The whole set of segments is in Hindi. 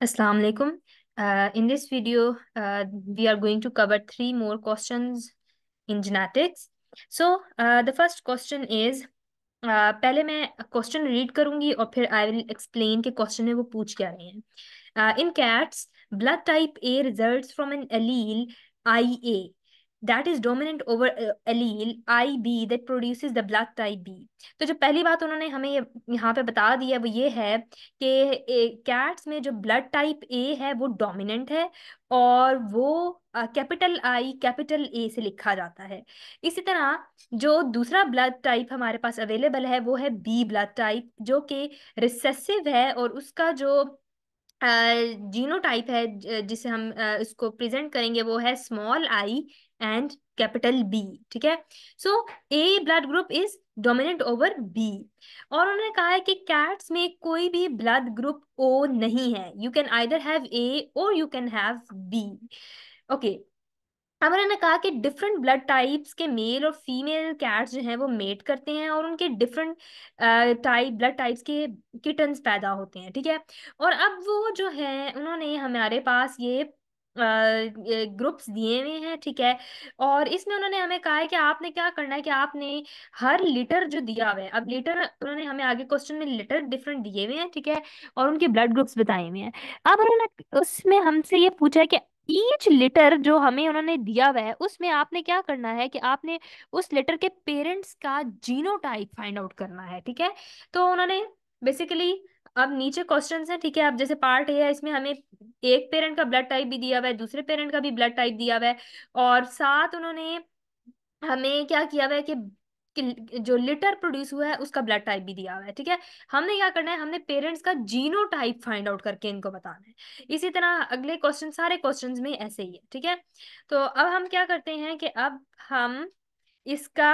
Assalamu alaikum. Uh, in this video, uh, we are going to cover three more questions in genetics. So uh, the first question is, uh, पहले मैं question read करूंगी और फिर I will explain कि question में वो पूछ क्या रहे हैं. Uh, in cats, blood type A results from an allele IA that is dominant over allele I B that produce the blood type B तो जो पहली बात उन्होंने हमें ये यहाँ पे बता दी है वो ये है कि कैट्स में जो ब्लड टाइप ए है वो डोमिनेंट है और वो कैपिटल आई कैपिटल ए से लिखा जाता है इसी तरह जो दूसरा ब्लड टाइप हमारे पास अवेलेबल है वो है बी ब्लड टाइप जो कि रिसेसिव है और उसका जो जीनोटाइप uh, है जिसे हम uh, इसको प्रेजेंट करेंगे वो है small I and capital B ठीक है so A blood group is dominant over B और उन्होंने कहा है कि कैट्स में कोई भी ब्लड ग्रुप ओ नहीं है you can either have A और you can have B okay अब उन्होंने कहा कि डिफरेंट ब्लड टाइप्स के मेल और फीमेल कैट्स जो हैं वो मेट करते हैं और उनके डिफरेंट टाइप ब्लड टाइप्स के किटन्स पैदा होते हैं ठीक है और अब वो जो है उन्होंने हमारे पास ये ग्रुप्स दिए हुए हैं ठीक है और इसमें उन्होंने हमें कहा है कि आपने क्या करना है कि आपने हर लीटर जो दिया हुआ है अब लीटर उन्होंने हमें आगे क्वेश्चन में लीटर डिफरेंट दिए हुए हैं ठीक है और उनके ब्लड ग्रुप्स बताए हुए हैं अब उन्होंने उसमें हमसे ये पूछा है कि ईच लेटर जो हमें उन्होंने दिया हुआ है उसमें आपने क्या करना है कि आपने उस लेटर के पेरेंट्स का जीनोटाइप फाइंड आउट करना है ठीक है तो उन्होंने बेसिकली अब नीचे क्वेश्चन है ठीक है अब जैसे पार्ट ए है इसमें हमें एक पेरेंट का ब्लड टाइप भी दिया हुआ है दूसरे पेरेंट का भी ब्लड टाइप दिया हुआ है और साथ उन्होंने हमें क्या किया हुआ है कि जो लिटर प्रोड्यूस हुआ है उसका ब्लड टाइप भी दिया हुआ है ठीक है हमने क्या करना है हमने पेरेंट्स का जीनो टाइप फाइंड आउट करके इनको बताना है इसी तरह अगले क्वेश्चन सारे क्वेश्चन में ऐसे ही है ठीक है तो अब हम क्या करते हैं कि अब हम इसका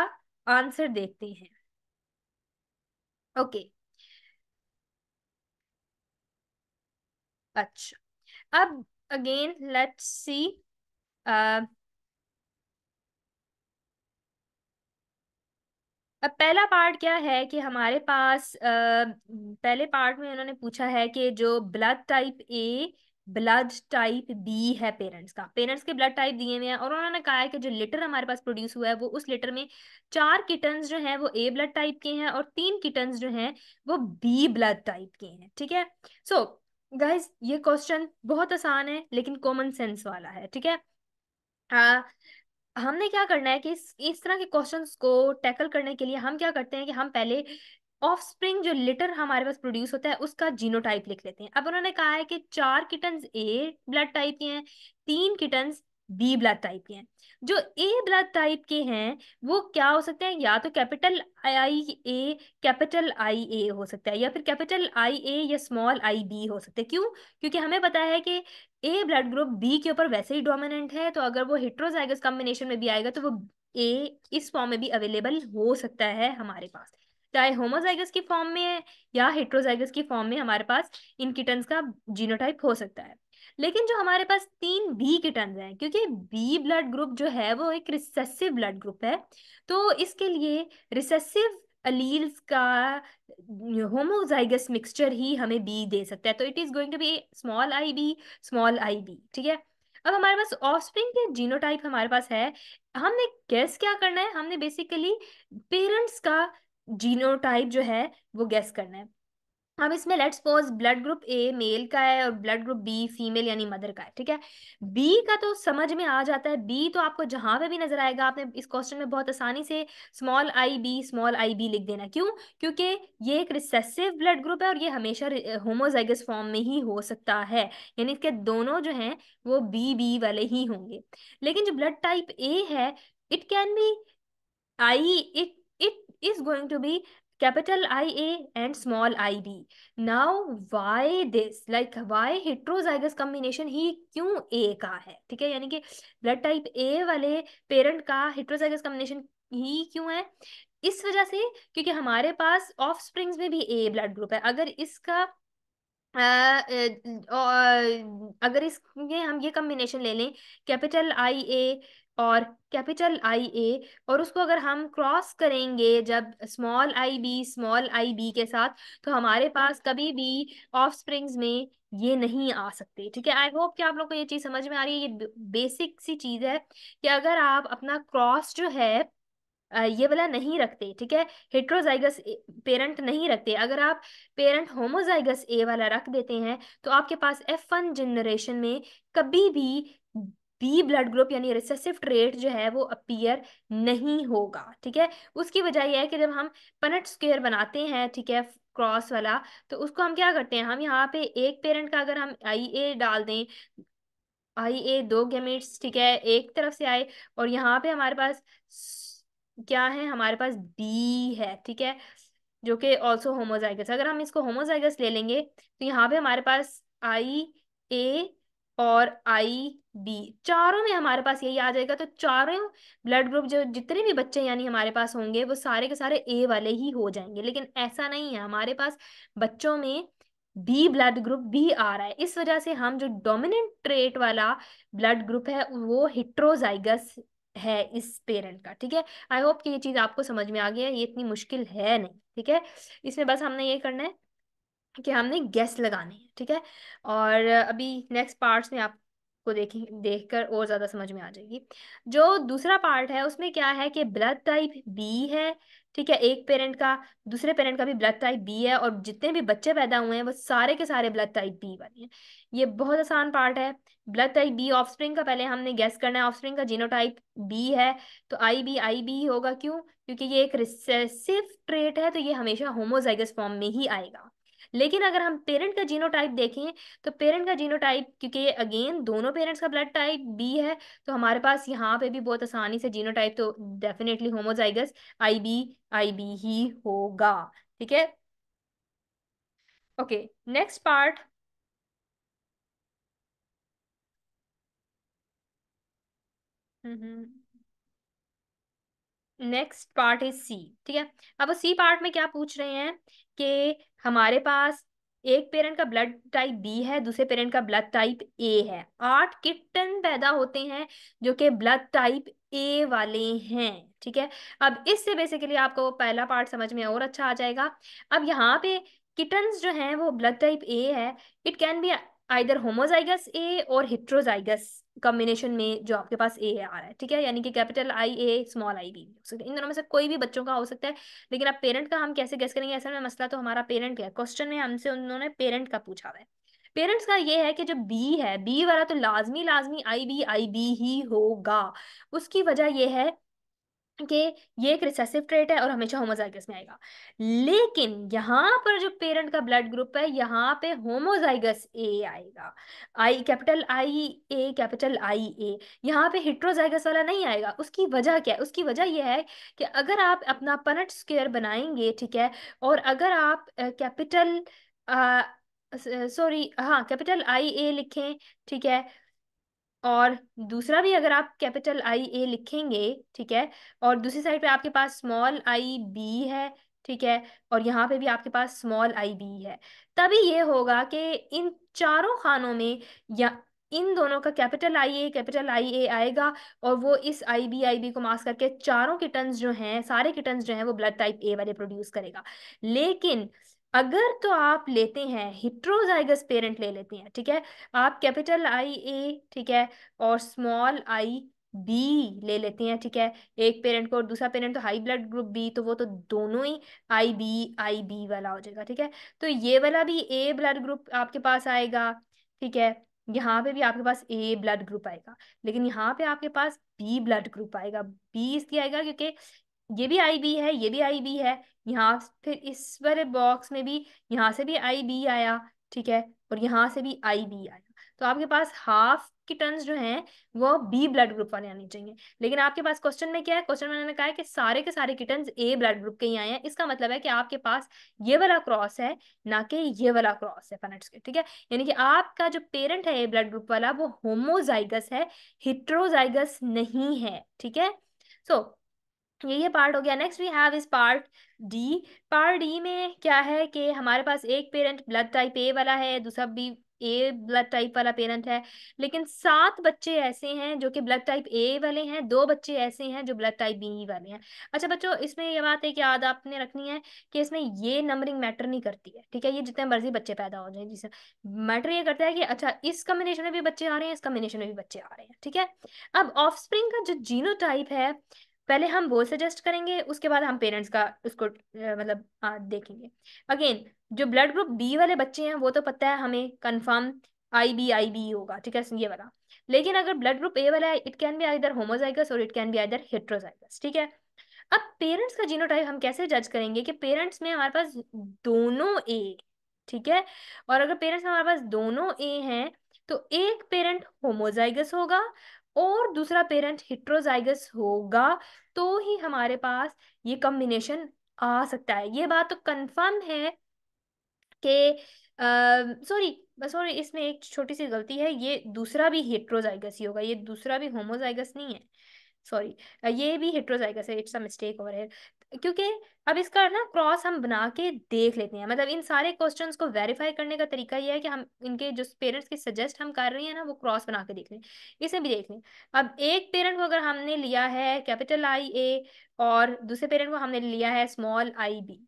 आंसर देखते हैं ओके okay. अच्छा अब अगेन लेट्स सी अब पहला पार्ट क्या है कि हमारे पास आ, पहले पार्ट में उन्होंने पूछा है कि जो blood type A blood type B है पेरेंट्स का पेरेंट्स के ब्लड टाइप दिए हुए हैं और उन्होंने कहा है कि जो लिटर हमारे पास प्रोड्यूस हुआ है वो उस लिटर में चार किटन्स जो हैं वो ए ब्लड टाइप के हैं और तीन किटन्स जो हैं वो बी ब्लड टाइप के हैं ठीक है सो so, गाइस ये क्वेश्चन बहुत आसान है लेकिन कॉमन सेंस वाला है ठीक है आ, हमने क्या करना है कि इस, इस तरह के क्वेश्चंस को टैकल करने के लिए हम क्या करते हैं कि हम पहले ऑफ स्प्रिंग जो लिटर हमारे पास प्रोड्यूस होता है उसका जीनोटाइप लिख लेते हैं अब उन्होंने कहा है कि चार किटन्स ए ब्लड टाइप के हैं तीन किटन्स बी ब्लड टाइप के हैं जो ए ब्लड टाइप के हैं वो क्या हो सकते हैं या तो capital I A capital I ए हो सकता है या फिर कैपिटल आई ए या स्मॉल आई बी हो सकते हैं क्यों क्योंकि हमें पता है कि ए ब्लड ग्रुप बी के ऊपर वैसे ही डोमिनेंट है तो अगर वो हिट्रोजाइगस कॉम्बिनेशन में भी आएगा तो वो ए इस फॉर्म में भी अवेलेबल हो सकता है हमारे पास चाहे होमोजाइगस की फॉर्म में है या हिट्रोजाइगस की फॉर्म में हमारे पास इन का जीनोटाइप हो सकता है लेकिन जो हमारे पास तीन बी के टर्म्स हैं क्योंकि बी ब्लड ग्रुप जो है वो एक रिसेसिव ब्लड ग्रुप है तो इसके लिए रिसेसिव अलील्स का होमोजाइगस मिक्सचर ही हमें बी दे सकता है तो it is going to be small I B small I B ठीक है अब हमारे पास ऑफस्प्रिंग के जीनोटाइप हमारे पास है हमने गैस क्या करना है हमने बेसिकली पेरेंट्स का जीनोटाइप जो है वो गैस करना है अब इसमें let's suppose blood group A male का है और ब्लड ग्रुप बी फीमेल यानी मदर का है ठीक है बी का तो समझ में आ जाता है बी तो आपको जहां पे भी नजर आएगा आपने इस क्वेश्चन में बहुत आसानी से small I B small I B लिख देना क्यों क्योंकि ये एक रिसेसिव ब्लड ग्रुप है और ये हमेशा होमोजाइगस फॉर्म में ही हो सकता है यानी इसके दोनों जो है वो बी बी वाले ही होंगे लेकिन जो ब्लड टाइप ए है it can be I it it is going to be capital IA and small IB. Now why this? Like why heterozygous combination ही क्यों A का है ठीक है यानी कि ब्लड टाइप A वाले पेरेंट का heterozygous combination ही क्यों है इस वजह से क्योंकि हमारे पास ऑफ स्प्रिंग्स में भी ए ब्लड ग्रुप है अगर इसका आ, आ, आ, अगर इसमें हम ये कम्बिनेशन ले लें कैपिटल आई ए और कैपिटल आई ए और उसको अगर हम क्रॉस करेंगे जब small I B small I B के साथ तो हमारे पास कभी भी ऑफ स्प्रिंग्स में ये नहीं आ सकते ठीक है आई होप कि आप लोग को ये चीज़ समझ में आ रही है ये बेसिक सी चीज़ है कि अगर आप अपना क्रॉस जो है ये वाला नहीं रखते ठीक है हेट्रोजाइगस पेरेंट नहीं रखते अगर आप पेरेंट होमोजाइगस ए वाला रख देते हैं तो आपके पास एफ वन जनरेशन में कभी भी बी ब्लड ग्रुप यानी रिसेसिव ट्रेट जो है वो अपीयर नहीं होगा ठीक है उसकी वजह यह है कि जब हम पनट स्क्वेयर बनाते हैं ठीक है क्रॉस वाला तो उसको हम क्या करते हैं हम यहाँ पे एक पेरेंट का अगर हम आई ए डाल दें आई ए दो गेमिट्स ठीक है एक तरफ से आए और यहाँ पे हमारे पास क्या है हमारे पास बी है ठीक है जो कि ऑल्सो होमोजाइगस अगर हम इसको होमोजाइगस ले लेंगे तो यहाँ पे हमारे पास आई ए और आई बी चारों में हमारे पास यही आ जाएगा तो चारों ब्लड ग्रुप जो जितने भी बच्चे यानी हमारे पास होंगे वो सारे के सारे ए वाले ही हो जाएंगे लेकिन ऐसा नहीं है हमारे पास बच्चों में बी ब्लड ग्रुप भी आ रहा है इस वजह से हम जो डोमिनेंट ट्रेट वाला ब्लड ग्रुप है वो हिट्रोजाइगस है इस पेरेंट का ठीक है आई होप कि ये चीज़ आपको समझ में आ गई है ये इतनी मुश्किल है नहीं ठीक है इसमें बस हमने ये करना है कि हमने गैस लगाने हैं ठीक है और अभी नेक्स्ट पार्ट्स में आपको देखें देख कर और ज़्यादा समझ में आ जाएगी जो दूसरा पार्ट है उसमें क्या है कि ब्लड टाइप बी है ठीक है एक पेरेंट का दूसरे पेरेंट का भी ब्लड टाइप बी है और जितने भी बच्चे पैदा हुए हैं वो सारे के सारे ब्लड टाइप बी वाले हैं ये बहुत आसान पार्ट है ब्लड टाइप बी ऑफस्प्रिंग का पहले हमने गैस करना है ऑफस्प्रिंग का जीनोटाइप बी है तो आई बी आई बी होगा क्यों क्योंकि ये एक रिसेसिव ट्रेट है तो ये हमेशा होमोजाइगस फॉर्म में ही आएगा लेकिन अगर हम पेरेंट का जीनोटाइप देखें तो पेरेंट का जीनोटाइप क्योंकि अगेन दोनों पेरेंट्स का ब्लड टाइप बी है तो हमारे पास यहाँ पे भी बहुत आसानी से जीनोटाइप तो definitely homozygous I B I B ही होगा ठीक है okay next part hmm, hmm. Next part is C ठीक है अब सी पार्ट में क्या पूछ रहे हैं कि हमारे पास एक पेरेंट का ब्लड टाइप बी है दूसरे पेरेंट का ब्लड टाइप ए है आठ किटन पैदा होते हैं जो कि ब्लड टाइप ए वाले हैं ठीक है अब इससे बेसिकली आपको पहला पार्ट समझ में और अच्छा आ जाएगा अब यहाँ पे किटन्स जो हैं वो ब्लड टाइप ए है it can be either homozygous A और हिट्रोजाइगस कॉम्बिनेशन में जो आपके पास ए आ रहा है ठीक है यानी कि capital I A small I B हो सकता है इन दोनों में से कोई भी बच्चों का हो सकता है लेकिन आप पेरेंट का हम कैसे गैस करेंगे असल में मसला तो हमारा पेरेंट का है क्वेश्चन में हमसे उन्होंने पेरेंट का पूछा हुआ है पेरेंट्स का ये है कि जो बी है बी वाला तो लाजमी लाजमी आई बी आई बी ही होगा उसकी वजह यह है कि ये एक रिसेसिव ट्रेट है और हमेशा होमोजाइगस में आएगा लेकिन यहाँ पर जो पेरेंट का ब्लड ग्रुप है यहाँ पे होमोजाइगस ए आएगा आई capital I A capital I ए यहाँ पे हिट्रोजाइगस वाला नहीं आएगा उसकी वजह क्या है उसकी वजह यह है कि अगर आप अपना पनट स्क्वेयर बनाएंगे ठीक है और अगर आप कैपिटल सॉरी हाँ कैपिटल आई ए लिखें ठीक है और दूसरा भी अगर आप कैपिटल आई ए लिखेंगे ठीक है और दूसरी साइड पे आपके पास स्मॉल आई बी है ठीक है और यहाँ पे भी आपके पास स्मॉल आई बी है तभी ये होगा कि इन चारों खानों में या इन दोनों का capital I A capital I ए आएगा और वो इस आई बी आई बी को मास करके चारों किटन्स जो हैं सारे किटन्स जो हैं वो ब्लड टाइप ए वाले प्रोड्यूस करेगा लेकिन अगर तो आप लेते हैं हिट्रोजाइगस पेरेंट ले लेते हैं ठीक है आप कैपिटल आई ए ठीक है और स्मॉल आई बी ले लेते हैं ठीक है एक पेरेंट को और दूसरा पेरेंट तो हाई ब्लड ग्रुप बी तो वो तो दोनों ही आई बी आई बी वाला हो जाएगा ठीक है तो ये वाला भी ए ब्लड ग्रुप आपके पास आएगा ठीक है यहाँ पे भी आपके पास ए ब्लड ग्रुप आएगा लेकिन यहाँ पे आपके पास बी ब्लड ग्रुप आएगा बी इसलिए आएगा क्योंकि ये भी आई बी है ये भी आई बी है यहाँ फिर इस वाले बॉक्स में भी यहाँ से भी आई बी आया ठीक है और यहाँ से भी आई बी आया तो आपके पास हाफ की टर्न्स जो हैं वो बी ब्लड ग्रुप वाले आने चाहिए लेकिन आपके पास क्वेश्चन में क्या है क्वेश्चन में उन्होंने कहा है कि सारे के सारे किटन्स ए ब्लड ग्रुप के ही आए हैं इसका मतलब है कि आपके पास ये वाला क्रॉस है ना कि ये वाला क्रॉस है फनेट्स के ठीक है यानी कि आपका जो पेरेंट है ए ब्लड ग्रुप वाला वो होमोजाइगस है हिट्रोजाइगस नहीं है ठीक है सो so, ये ये पार्ट हो गया next we have is part D part D में क्या है कि हमारे पास एक पेरेंट ब्लड टाइप ए वाला है दूसरा बी ए ब्लड टाइप वाला पेरेंट है लेकिन सात बच्चे ऐसे हैं जो कि ब्लड टाइप ए वाले हैं दो बच्चे ऐसे हैं जो ब्लड टाइप बी वाले हैं अच्छा बच्चों इसमें ये बात एक याद आपने रखनी है कि इसमें ये नंबरिंग मैटर नहीं करती है ठीक है ये जितने मर्जी बच्चे पैदा हो जाए जिसमें मैटर ये करता है कि अच्छा इस कम्बिनेशन में भी बच्चे आ रहे हैं इस कम्बिनेशन में भी बच्चे आ रहे हैं ठीक है अब ऑफ का जो जीनो टाइप है पहले हम वो सजेस्ट करेंगे उसके बाद हम पेरेंट्स का उसको मतलब आ, देखेंगे अगेन जो ब्लड ग्रुप बी वाले बच्चे हैं वो तो पता है हमें confirm I B I B होगा ठीक है ये वाला लेकिन अगर ब्लड ग्रुप ए वाला है it can be either homozygous और it can be either heterozygous ठीक है अब पेरेंट्स का जीनोटाइप हम कैसे जज करेंगे कि पेरेंट्स में हमारे पास दोनों ए ठीक है और अगर पेरेंट्स में हमारे पास दोनों ए हैं तो एक पेरेंट होमोजाइगस होगा और दूसरा पेरेंट हिट्रोजाइगस होगा तो ही हमारे पास ये कॉम्बिनेशन आ सकता है ये बात तो कंफर्म है कि सॉरी सॉरी इसमें एक छोटी सी गलती है ये दूसरा भी हिट्रोजाइगस ही होगा ये दूसरा भी होमोजाइगस नहीं है सॉरी ये भी हिट्रोजाइगस है it's a mistake over here क्योंकि अब इसका ना क्रॉस हम बना के देख लेते हैं मतलब इन सारे क्वेश्चन को वेरीफाई करने का तरीका यह है कि हम इनके जो पेरेंट्स के सजेस्ट हम कर रहे हैं ना वो क्रॉस बना के देख लें इसे भी देख लें अब एक पेरेंट को अगर हमने लिया है कैपिटल आई ए और दूसरे पेरेंट को हमने लिया है small I B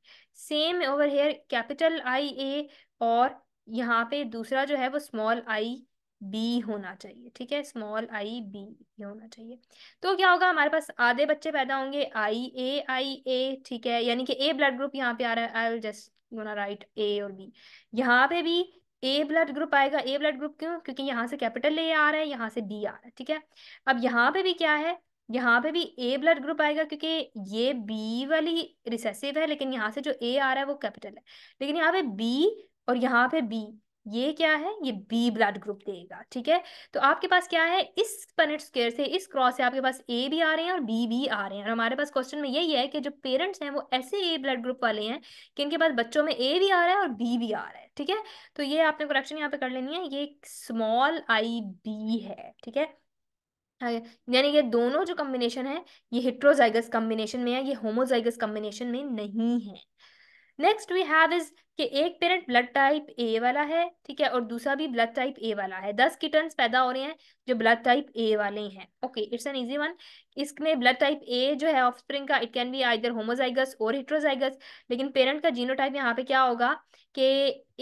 same over here capital I A और यहाँ पे दूसरा जो है वो स्मॉल आई बी होना चाहिए ठीक है स्मॉल आई बी ये होना चाहिए तो क्या होगा हमारे पास आधे बच्चे पैदा होंगे आई ए आई ए ठीक है यानी कि ए ब्लड ग्रुप यहाँ पे आ रहा है I will just gonna write A और बी यहाँ पे भी ए ब्लड ग्रुप आएगा ए ब्लड ग्रुप क्यों क्योंकि यहाँ से कैपिटल ए आ रहा है यहाँ से बी आ रहा है ठीक है अब यहाँ पे भी क्या है यहाँ पे भी ए ब्लड ग्रुप आएगा क्योंकि ये बी वाली रिसेसिव है लेकिन यहाँ से जो ए आ रहा है वो कैपिटल है लेकिन यहाँ पे बी और यहाँ पे बी ये क्या है ये बी ब्लड ग्रुप देगा ठीक है तो आपके पास क्या है इस पनेट स्केयर से इस क्रॉस से आपके पास ए भी आ रहे हैं और बी भी आ रहे हैं और हमारे पास क्वेश्चन में यही है कि जो पेरेंट्स हैं वो ऐसे ए ब्लड ग्रुप वाले हैं कि इनके पास बच्चों में ए भी आ रहा है और बी भी आ रहा है ठीक है तो ये आपने करेक्शन यहाँ पे कर लेनी है ये स्मॉल आई बी है ठीक है यानी ये दोनों जो कम्बिनेशन है ये हिट्रोजाइगस कम्बिनेशन में है ये होमोजाइगस कम्बिनेशन में नहीं है नेक्स्ट वी हैव इज कि एक पेरेंट ब्लड टाइप ए वाला है ठीक है और दूसरा भी ब्लड टाइप ए वाला है दस किटन्स पैदा हो रहे हैं जो ब्लड टाइप ए वाले हैं okay it's an easy one इसमें ब्लड टाइप ए जो है ऑफस्प्रिंग का it can be either homozygous और हिट्रोजाइगस लेकिन पेरेंट का जीनोटाइप यहाँ पे क्या होगा कि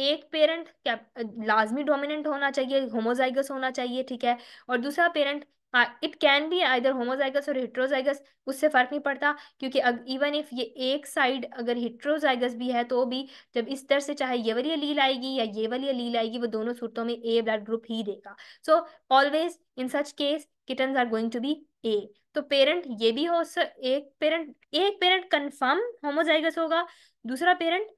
एक पेरेंट क्या लाजमी डोमिनेंट होना चाहिए होमोजाइगस होना चाहिए ठीक है और दूसरा parent it can be either homozygous और हिट्रोजाइगस उससे फर्क नहीं पड़ता क्योंकि इवन इफ ये एक साइड अगर हिट्रोजाइगस भी है तो भी जब इस तरह से चाहे ये वाली अलील आएगी या ये वाली अलील आएगी वो दोनों सूरतों में ए ब्लड ग्रुप ही देगा so always in such case kitten are going to be A तो पेरेंट ये भी हो सर एक पेरेंट एक पेरेंट कन्फर्म होमोजाइगस होगा दूसरा पेरेंट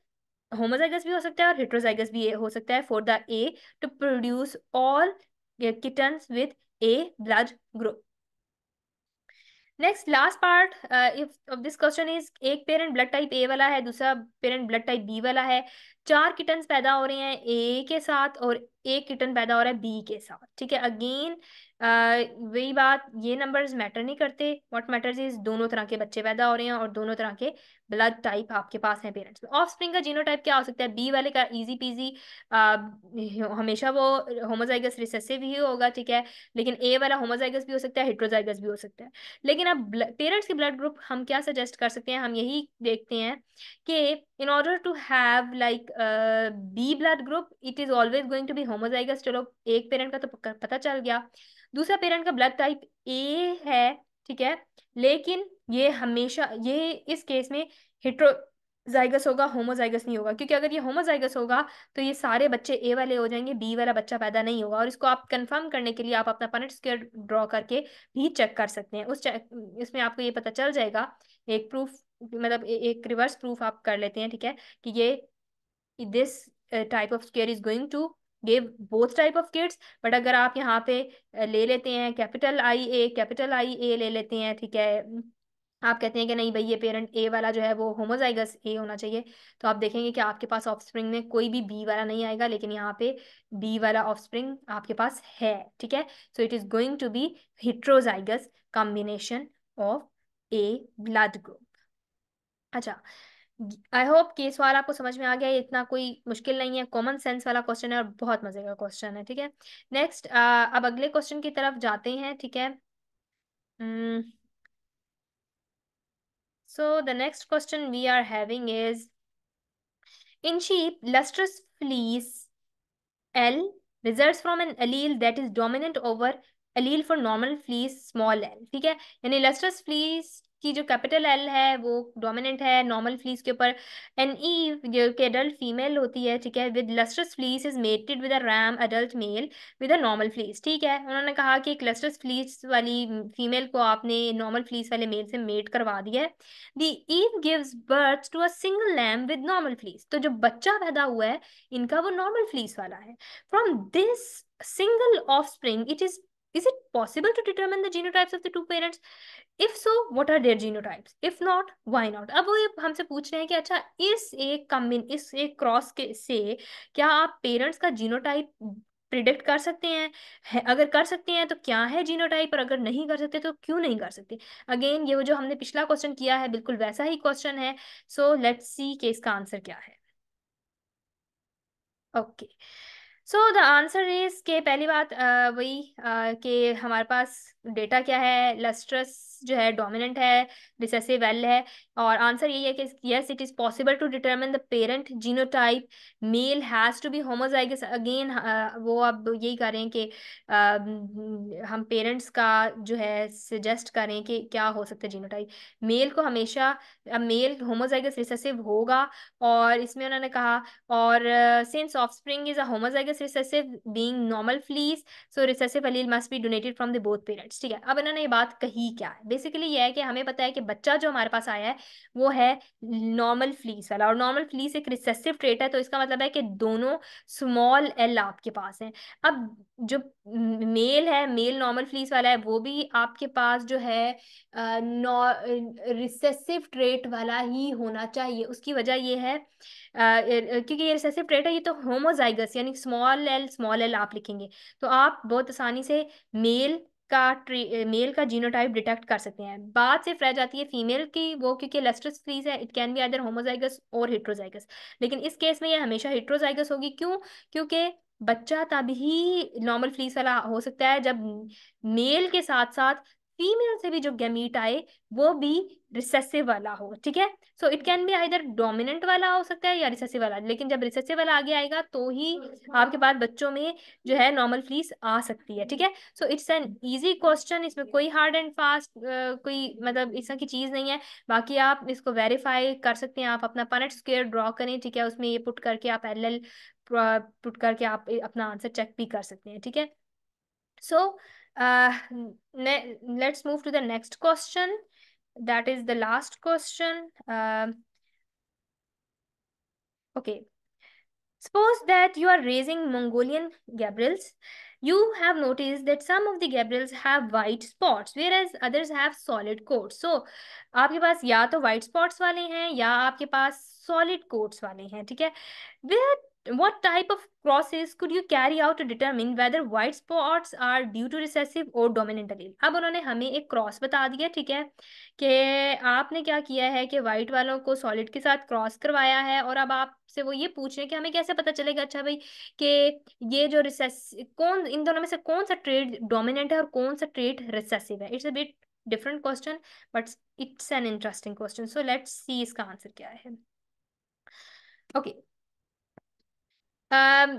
होमोजाइगस भी हो सकता है और हिट्रोजाइगस भी हो सकता है for the A to produce all kittens with A blood group. Next last part if of this question is एक पेरेंट ब्लड टाइप ए वाला है दूसरा पेरेंट ब्लड टाइप बी वाला है चार किटन पैदा हो रहे हैं ए के साथ और एक किटन पैदा हो रहा है बी के साथ ठीक है अगेन वही बात ये नंबर्स मैटर नहीं करते व्हाट मैटर्स इज दोनों तरह के बच्चे पैदा हो रहे हैं और दोनों तरह के ब्लड टाइप आपके पास हैं पेरेंट्स में ऑफ स्प्रिंग का जीनो टाइप क्या हो सकता है बी वाले का इजी पीजी हमेशा वो होमोजाइगस रिसेसिव ही होगा ठीक है लेकिन ए वाला होमोजाइगस भी हो सकता है हिट्रोजाइगस भी हो सकता है लेकिन अब पेरेंट्स के ब्लड ग्रुप हम क्या सजेस्ट कर सकते हैं हम यही देखते हैं कि in order to have like B blood group it is always going to be homozygous चलो एक पेरेंट का तो पता चल गया दूसरा पेरेंट का ब्लड टाइप ए है ठीक है लेकिन ये हमेशा ये इस केस में हिट्रो जाइगस होगा होमोजाइगस नहीं होगा क्योंकि अगर ये होमोजाइगस होगा तो ये सारे बच्चे ए वाले हो जाएंगे बी वाला बच्चा पैदा नहीं होगा और इसको आप कंफर्म करने के लिए आप अपना पनट स्क्वायर ड्रॉ करके भी चेक कर सकते हैं उस चेक इसमें आपको ये पता चल जाएगा एक प्रूफ मतलब ए, एक रिवर्स प्रूफ आप कर लेते हैं ठीक है कि ये this type of care is going to to both type of kids but अगर आप यहाँ पे uh, ले लेते हैं capital I A capital I ए ले लेते हैं ठीक है आप कहते हैं कि नहीं भाई ये पेरेंट ए वाला जो है वो होमोजाइगस ए होना चाहिए तो आप देखेंगे कि आपके पास ऑफस्प्रिंग में कोई भी बी वाला नहीं आएगा लेकिन यहाँ पे बी वाला ऑफस्प्रिंग आपके पास है ठीक है so it is going to be heterozygous combination of A blood group अच्छा आई होप कि सवाल आपको समझ में आ गया इतना कोई मुश्किल नहीं है कॉमन सेंस वाला क्वेश्चन है और बहुत मजे का क्वेश्चन है ठीक है नेक्स्ट अब अगले क्वेश्चन की तरफ जाते हैं ठीक है so the next question we are having is in sheep lustrous fleece L result from an allele that is dominant over allele for normal fleece small L ठीक है यानी लस्ट्रस फ्लीस की जो कैपिटल एल है वो डोमिनेंट है नॉर्मल फ्लीस के ऊपर एन ई जो कि एडल्ट फीमेल होती है ठीक है with lustrous fleece is mated with a ram adult male with a normal fleece ठीक है उन्होंने कहा कि एक लस्टर्स फ्लीस वाली फीमेल को आपने नॉर्मल फ्लीस वाले मेल से मेट करवा दिया है the ewe gives birth to a single lamb with normal fleece तो जो बच्चा पैदा हुआ है इनका वो नॉर्मल फ्लीस वाला है from this single offspring it is Is it possible to determine the genotypes of the two parents? If so, what are their genotypes? If not, why not? ab wo ये हमसे पूछ रहे हैं कि अच्छा इस एक कम्बिन इस एक क्रॉस के से क्या आप पेरेंट्स का जीनोटाइप प्रिडिक्ट कर सकते हैं है, अगर कर सकते हैं तो क्या है जीनोटाइप और अगर नहीं कर सकते तो क्यों नहीं कर सकते अगेन ये वो जो हमने पिछला क्वेश्चन किया है बिल्कुल वैसा ही क्वेश्चन है सो लेट्स सी के इसका आंसर क्या है okay okay. So the answer is के पहली बात वही के हमारे पास डेटा क्या है लस्ट्रस जो है डोमिनेंट है रिसेसिव एल है और आंसर यही है कि yes it is possible to determine the parent genotype male has to be homozygous again वो अब यही करें कि uh, हम पेरेंट्स का जो है सजेस्ट करें कि क्या हो सकता है जीनोटाइप मेल को हमेशा मेल होमोजाइगस रिसेसिव होगा और इसमें उन्होंने कहा और since offspring is a homozygous recessive being normal fleece so recessive allele must be donated from the both parents ठीक है अब इन्होंने ये बात कही क्या है बेसिकली ये है कि हमें पता है कि बच्चा जो हमारे पास आया है वो है नॉर्मल फ्लीस वाला और नॉर्मल फ्लीस एक रिसेसिव ट्रेट है तो इसका मतलब है कि दोनों स्मॉल एल आपके पास हैं अब जो मेल है मेल नॉर्मल फ्लीस वाला है वो भी आपके पास जो है रिसेसिव ट्रेट वाला ही होना चाहिए उसकी वजह ये है क्योंकि ये रिसेसिव ट्रेट है ये तो होमोजाइगस यानी स्मॉल एल स्मॉल एल आप लिखेंगे तो आप बहुत आसानी से मेल का मेल का जीनोटाइप डिटेक्ट कर सकते हैं बाद सिर्फ रह जाती है फीमेल की वो क्योंकि लेस्ट्रस फ्रीज है it can be either homozygous और हिट्रोजाइगस लेकिन इस केस में ये हमेशा हिट्रोजाइगस होगी क्यों क्योंकि बच्चा तभी नॉर्मल फ्लीज वाला हो सकता है जब मेल के साथ साथ फीमेल से भी जो गैमीट आए वो भी रिसेसिव वाला हो ठीक है so it can be either dominant वाला हो सकता है या रिसेसिव वाला लेकिन जब रिसेसिव वाला आगे आएगा तो ही हम्म। आपके पास बच्चों में जो है नॉर्मल फ्लीस आ सकती है ठीक है so it's an easy question इसमें कोई हार्ड एंड फास्ट कोई मतलब इस तरह की चीज़ नहीं है बाकी आप इसको वेरीफाई कर सकते हैं आप अपना पनट स्क्वेयर ड्रॉ करें ठीक है उसमें ये पुट करके आप एल पुट करके आप अपना आंसर चेक भी कर सकते हैं ठीक है so so, uh, let's move to the next question. That is the last question. Uh, okay. Suppose that you are raising Mongolian Gabriels. You have noticed that some of the Gabriels have white spots, whereas others have solid coats. So, आपके पास या तो white spots वाले हैं या आपके पास solid coats वाले हैं, ठीक है? Where what type of crosses could you carry out to determine whether white spots are due to recessive or dominant allele अब उन्होंने हमें एक क्रॉस बता दिया ठीक है कि आपने क्या किया है कि वाइट वालों को सॉलिड के साथ क्रॉस करवाया है और अब आपसे वो ये पूछ रहे हैं कि हमें कैसे पता चलेगा अच्छा भाई कि ये जो रिसेस कौन इन दोनों में से कौन सा ट्रेड डोमिनेंट है और कौन सा ट्रेड रिसेसिव है it's a bit different question but it's an interesting question so let's see इसका आंसर क्या है okay okay. Um,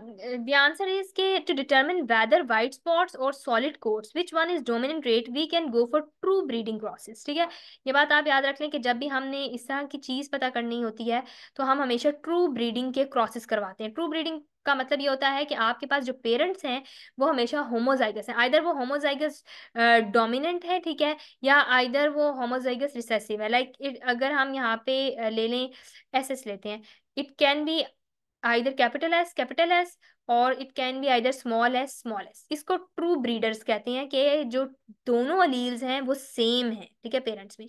the answer is ke, to determine whether white spots or solid coats, which one is dominant trait, we can go for true breeding crosses. ठीक है ये बात आप याद रख लें कि जब भी हमने इस तरह की चीज़ पता करनी होती है तो हम हमेशा ट्रू ब्रीडिंग के क्रॉसेस करवाते हैं ट्रू ब्रीडिंग का मतलब ये होता है कि आपके पास जो पेरेंट्स हैं वो हमेशा होमोजाइगस हैं आइधर वो होमोजाइगस डोमिनेंट है ठीक है या आइधर वो होमोजाइगस रिसेसिव है लाइक like, अगर हम यहाँ पे ले लें एस लेते हैं it can be either capital S capital S और it can be either small s small s इसको true breeders कहते हैं कि जो दोनों alleles हैं वो same हैं ठीक है parents में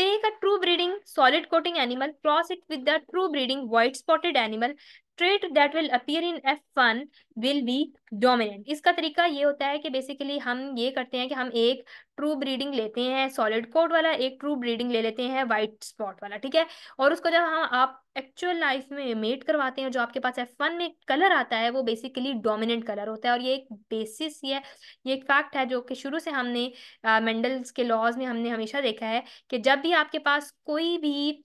take a true breeding solid coating animal cross it with the true breeding white spotted animal trait that will appear in F one will be dominant इसका तरीका ये होता है कि बेसिकली हम ये करते हैं कि हम एक ट्रू ब्रीडिंग लेते हैं सॉलिड कोड वाला एक ट्रू ब्रीडिंग ले लेते हैं वाइट स्पॉट वाला ठीक है और उसको जब हम आप एक्चुअल लाइफ में मेट करवाते हैं जो आपके पास एफ वन में कलर आता है वो बेसिकली डोमिनेंट कलर होता है और ये एक बेसिस ये ये एक फैक्ट है जो कि शुरू से हमने मेंडल्स के लॉज में हमने हमेशा देखा है कि जब भी आपके पास कोई भी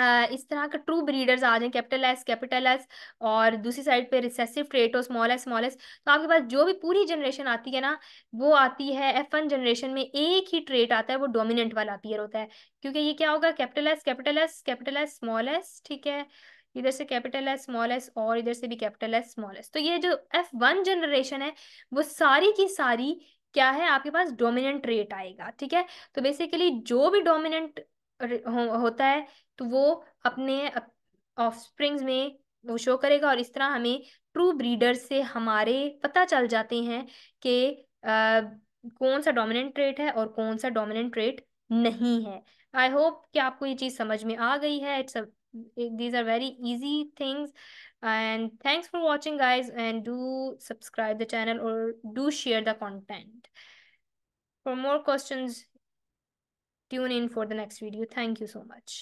इस तरह का ट्रू ब्रीडर्स आ जाएं कैपिटल एस कैपिटल एस और दूसरी साइड पे रिसेसिव ट्रेट हो स्मॉल एस स्मॉल एस तो आपके पास जो भी पूरी जनरेशन आती है ना वो आती है एफ वन जनरेशन में एक ही ट्रेट आता है वो डोमिनेंट वाला अपीयर होता है क्योंकि ये क्या होगा capital S capital S capital S small S ठीक है इधर से कैपिटल एस स्मॉल एस और इधर से भी कैपिटल एस स्मॉल एस तो ये जो एफ वन जनरेशन है वो सारी की सारी क्या है आपके पास डोमिनेंट रेट आएगा ठीक है तो बेसिकली जो भी डोमिनेंट हो, होता है तो वो अपने ऑफस्प्रिंग्स में वो शो करेगा और इस तरह हमें ट्रू ब्रीडर से हमारे पता चल जाते हैं कि कौन सा डोमिनेंट ट्रेट है और कौन सा डोमिनेंट ट्रेट नहीं है आई होप कि आपको ये चीज़ समझ में आ गई है it's these are very easy things and thanks for watching guys and do subscribe the channel और do share the content for more question tune in for the next video thank you so much